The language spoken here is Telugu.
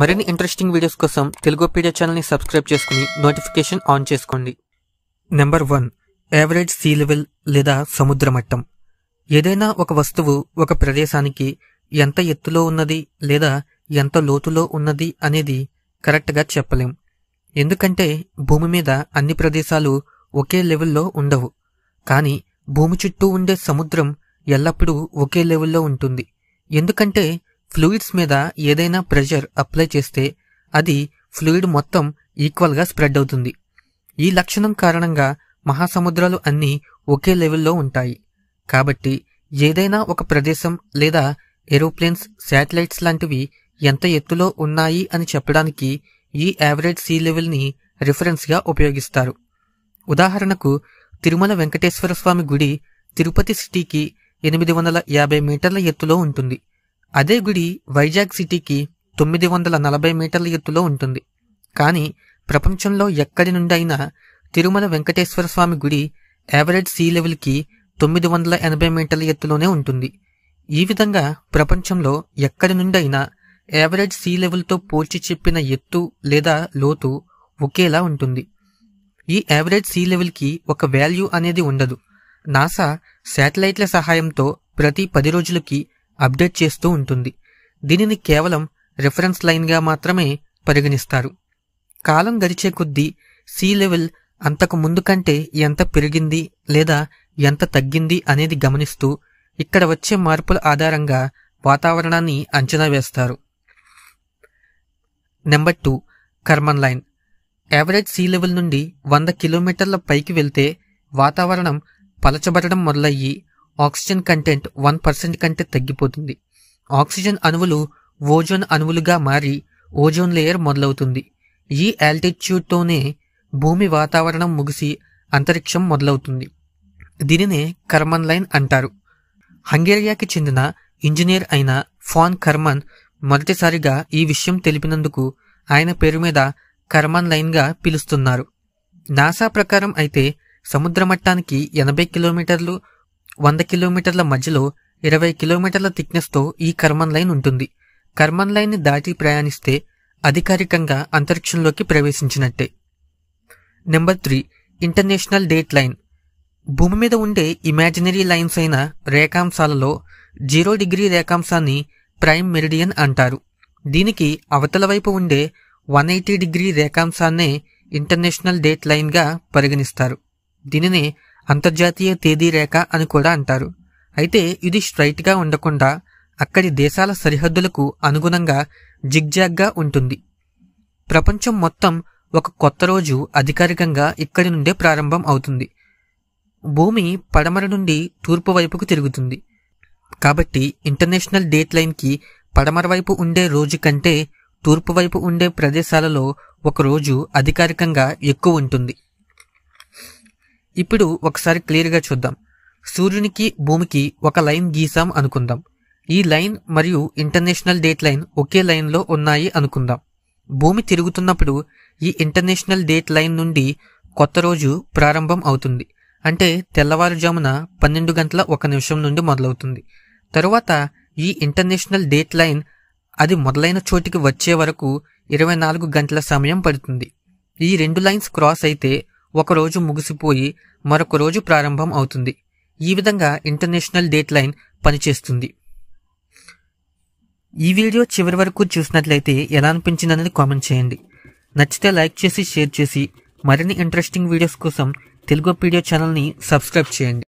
మరిన్ని ఇంట్రెస్టింగ్ వీడియోస్ కోసం తెలుగు పీడియా ఛానల్ని సబ్స్క్రైబ్ చేసుకుని నోటిఫికేషన్ ఆన్ చేసుకోండి number one average sea level లేదా సముద్ర మట్టం ఏదైనా ఒక వస్తువు ఒక ప్రదేశానికి ఎంత ఎత్తులో ఉన్నది లేదా ఎంత లోతులో ఉన్నది అనేది కరెక్ట్గా చెప్పలేం ఎందుకంటే భూమి మీద అన్ని ప్రదేశాలు ఒకే లెవెల్లో ఉండవు కానీ భూమి చుట్టూ ఉండే సముద్రం ఎల్లప్పుడూ ఒకే లెవెల్లో ఉంటుంది ఎందుకంటే ఫ్లూయిడ్స్ మీద ఏదైనా ప్రెషర్ అప్లై చేస్తే అది ఫ్లూయిడ్ మొత్తం ఈక్వల్గా స్ప్రెడ్ అవుతుంది ఈ లక్షణం కారణంగా మహాసముద్రాలు అన్నీ ఒకే లెవెల్లో ఉంటాయి కాబట్టి ఏదైనా ఒక ప్రదేశం లేదా ఏరోప్లేన్స్ శాటిలైట్స్ లాంటివి ఎంత ఎత్తులో ఉన్నాయి అని చెప్పడానికి ఈ యావరేజ్ సీ లెవెల్ని రిఫరెన్స్గా ఉపయోగిస్తారు ఉదాహరణకు తిరుమల వెంకటేశ్వర స్వామి గుడి తిరుపతి సిటీకి ఎనిమిది వందల యాభై మీటర్ల ఎత్తులో ఉంటుంది అదే గుడి వైజాగ్ సిటీకి తొమ్మిది వందల నలభై మీటర్ల ఎత్తులో ఉంటుంది కానీ ప్రపంచంలో ఎక్కడి నుండైనా తిరుమల వెంకటేశ్వర స్వామి గుడి యావరేజ్ సీ లెవెల్కి తొమ్మిది వందల ఎనభై మీటర్ల ఎత్తులోనే ఉంటుంది ఈ విధంగా ప్రపంచంలో ఎక్కడి నుండైనా యావరేజ్ సీ లెవెల్తో పోల్చి చెప్పిన ఎత్తు లేదా లోతు ఒకేలా ఉంటుంది ఈ యావరేజ్ సీ లెవెల్కి ఒక వాల్యూ అనేది ఉండదు నాసా శాటిలైట్ల సహాయంతో ప్రతి పది రోజులకి అప్డేట్ చేస్తూ ఉంటుంది దీనిని కేవలం రిఫరెన్స్ లైన్గా మాత్రమే పరిగణిస్తారు కాలం గడిచే కొద్దీ సీ లెవెల్ అంతకు ముందు కంటే ఎంత పెరిగింది లేదా ఎంత తగ్గింది అనేది గమనిస్తూ ఇక్కడ వచ్చే మార్పుల ఆధారంగా వాతావరణాన్ని అంచనా వేస్తారు number two Karman line average sea level నుండి వంద కిలోమీటర్ల పైకి వెళ్తే వాతావరణం పలచబడడం మొదలయ్యి ఆక్సిజన్ కంటెంట్ వన్ పర్సెంట్ కంటే తగ్గిపోతుంది ఆక్సిజన్ అణువులు ఓజోన్ అణువులుగా మారి ఓజోన్ లేయర్ మొదలవుతుంది ఈ ఆల్టిట్యూడ్తోనే భూమి వాతావరణం ముగిసి అంతరిక్షం మొదలవుతుంది దీనినే కర్మన్ లైన్ అంటారు హంగేరియాకి చెందిన ఇంజనీర్ అయిన ఫాన్ కర్మన్ మొదటిసారిగా ఈ విషయం తెలిపినందుకు ఆయన పేరు మీద కర్మన్ లైన్గా పిలుస్తున్నారు నాసా ప్రకారం అయితే సముద్ర మట్టానికి ఎనభై కిలోమీటర్లు వంద కిలోమీటర్ల మధ్యలో ఇరవై కిలోమీటర్ల థిక్నెస్తో ఈ కర్మన్ లైన్ ఉంటుంది కర్మన్ లైన్ని దాటి ప్రయాణిస్తే అధికారికంగా అంతరిక్షంలోకి ప్రవేశించినట్టే number three international date line భూమి మీద ఉండే ఇమాజినరీ లైన్స్ అయిన రేఖాంశాలలో జీరో డిగ్రీ రేఖాంశాన్ని ప్రైమ్ మెరిడియన్ అంటారు దీనికి అవతల వైపు ఉండే వన్ ఎయిటీ డిగ్రీ రేఖాంశాన్నే ఇంటర్నేషనల్ డేట్ లైన్గా పరిగణిస్తారు దీనినే అంతర్జాతీయ తేదీ రేఖ అని కూడా అంటారు అయితే ఇది స్ట్రైట్గా ఉండకుండా అక్కడి దేశాల సరిహద్దులకు అనుగుణంగా జిగ్జాగ్గా ఉంటుంది ప్రపంచం మొత్తం ఒక కొత్త రోజు అధికారికంగా ఇక్కడి నుండే ప్రారంభం అవుతుంది భూమి పడమర నుండి తూర్పు వైపుకు తిరుగుతుంది కాబట్టి ఇంటర్నేషనల్ డేట్ లైన్కి పడమర వైపు ఉండే రోజు కంటే తూర్పు వైపు ఉండే ప్రదేశాలలో ఒక రోజు అధికారికంగా ఎక్కువ ఉంటుంది ఇప్పుడు ఒకసారి క్లియర్గా చూద్దాం సూర్యునికి భూమికి ఒక లైన్ గీసాం అనుకుందాం ఈ లైన్ మరియు ఇంటర్నేషనల్ డేట్ లైన్ ఒకే లైన్లో ఉన్నాయి అనుకుందాం భూమి తిరుగుతున్నప్పుడు ఈ ఇంటర్నేషనల్ డేట్ లైన్ నుండి కొత్త రోజు ప్రారంభం అవుతుంది అంటే తెల్లవారుజామున పన్నెండు గంటల ఒక నిమిషం నుండి మొదలవుతుంది తరువాత ఈ ఇంటర్నేషనల్ డేట్ లైన్ అది మొదలైన చోటికి వచ్చే వరకు ఇరవై నాలుగు గంటల సమయం పడుతుంది ఈ రెండు లైన్స్ క్రాస్ అయితే ఒకరోజు ముగిసిపోయి మరొక రోజు ప్రారంభం అవుతుంది ఈ విధంగా ఇంటర్నేషనల్ డేట్ లైన్ పనిచేస్తుంది ఈ వీడియో చివరి వరకు చూసినట్లయితే ఎలా అనిపించిందనేది కామెంట్ చేయండి నచ్చితే లైక్ చేసి షేర్ చేసి మరిన్ని ఇంట్రెస్టింగ్ వీడియోస్ కోసం తెలుగు పీడియో ఛానల్ని సబ్స్క్రైబ్ చేయండి